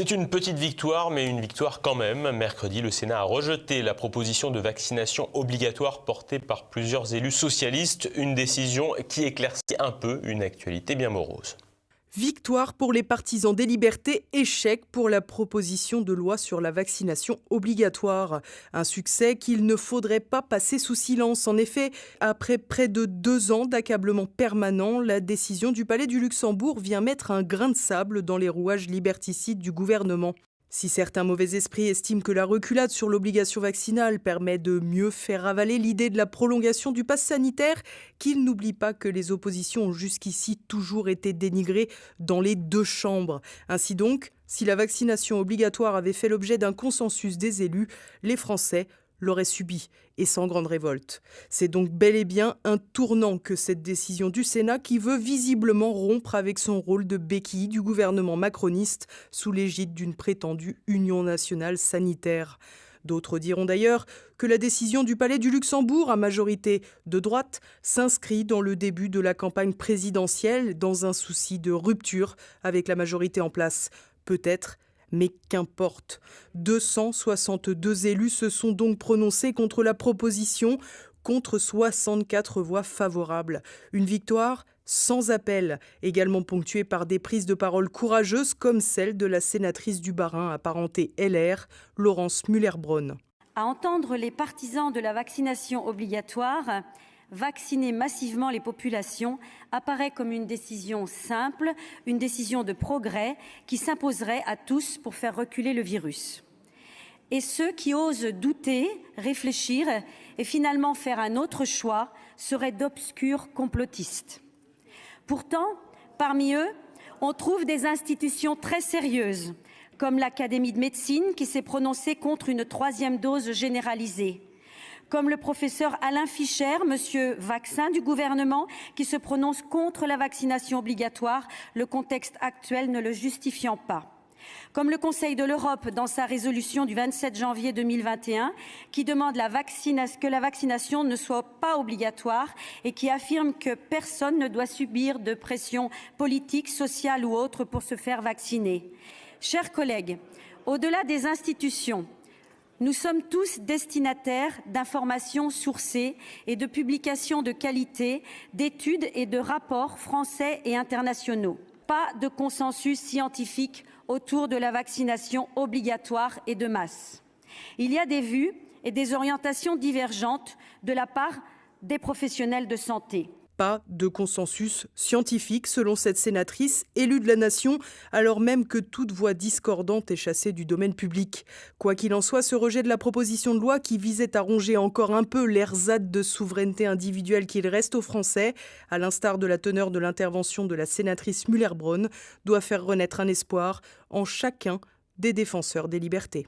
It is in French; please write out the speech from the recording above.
C'est une petite victoire, mais une victoire quand même. Mercredi, le Sénat a rejeté la proposition de vaccination obligatoire portée par plusieurs élus socialistes, une décision qui éclaircit un peu une actualité bien morose. Victoire pour les partisans des libertés, échec pour la proposition de loi sur la vaccination obligatoire. Un succès qu'il ne faudrait pas passer sous silence. En effet, après près de deux ans d'accablement permanent, la décision du Palais du Luxembourg vient mettre un grain de sable dans les rouages liberticides du gouvernement. Si certains mauvais esprits estiment que la reculade sur l'obligation vaccinale permet de mieux faire avaler l'idée de la prolongation du pass sanitaire, qu'ils n'oublient pas que les oppositions ont jusqu'ici toujours été dénigrées dans les deux chambres. Ainsi donc, si la vaccination obligatoire avait fait l'objet d'un consensus des élus, les Français l'aurait subi, et sans grande révolte. C'est donc bel et bien un tournant que cette décision du Sénat qui veut visiblement rompre avec son rôle de béquille du gouvernement macroniste sous l'égide d'une prétendue Union nationale sanitaire. D'autres diront d'ailleurs que la décision du Palais du Luxembourg, à majorité de droite, s'inscrit dans le début de la campagne présidentielle dans un souci de rupture avec la majorité en place. Peut-être mais qu'importe. 262 élus se sont donc prononcés contre la proposition, contre 64 voix favorables. Une victoire sans appel, également ponctuée par des prises de parole courageuses comme celle de la sénatrice du Barin apparentée LR, Laurence muller braun À entendre les partisans de la vaccination obligatoire, vacciner massivement les populations apparaît comme une décision simple, une décision de progrès qui s'imposerait à tous pour faire reculer le virus. Et ceux qui osent douter, réfléchir et finalement faire un autre choix seraient d'obscurs complotistes. Pourtant, parmi eux, on trouve des institutions très sérieuses, comme l'Académie de médecine qui s'est prononcée contre une troisième dose généralisée, comme le professeur Alain Fischer, monsieur vaccin du gouvernement, qui se prononce contre la vaccination obligatoire, le contexte actuel ne le justifiant pas comme le Conseil de l'Europe dans sa résolution du 27 janvier 2021 qui demande que la vaccination ne soit pas obligatoire et qui affirme que personne ne doit subir de pression politique, sociale ou autre pour se faire vacciner. Chers collègues, au-delà des institutions, nous sommes tous destinataires d'informations sourcées et de publications de qualité, d'études et de rapports français et internationaux. Pas de consensus scientifique autour de la vaccination obligatoire et de masse. Il y a des vues et des orientations divergentes de la part des professionnels de santé pas de consensus scientifique, selon cette sénatrice élue de la nation, alors même que toute voix discordante est chassée du domaine public. Quoi qu'il en soit, ce rejet de la proposition de loi qui visait à ronger encore un peu l'ersatz de souveraineté individuelle qu'il reste aux Français, à l'instar de la teneur de l'intervention de la sénatrice muller braun doit faire renaître un espoir en chacun des défenseurs des libertés.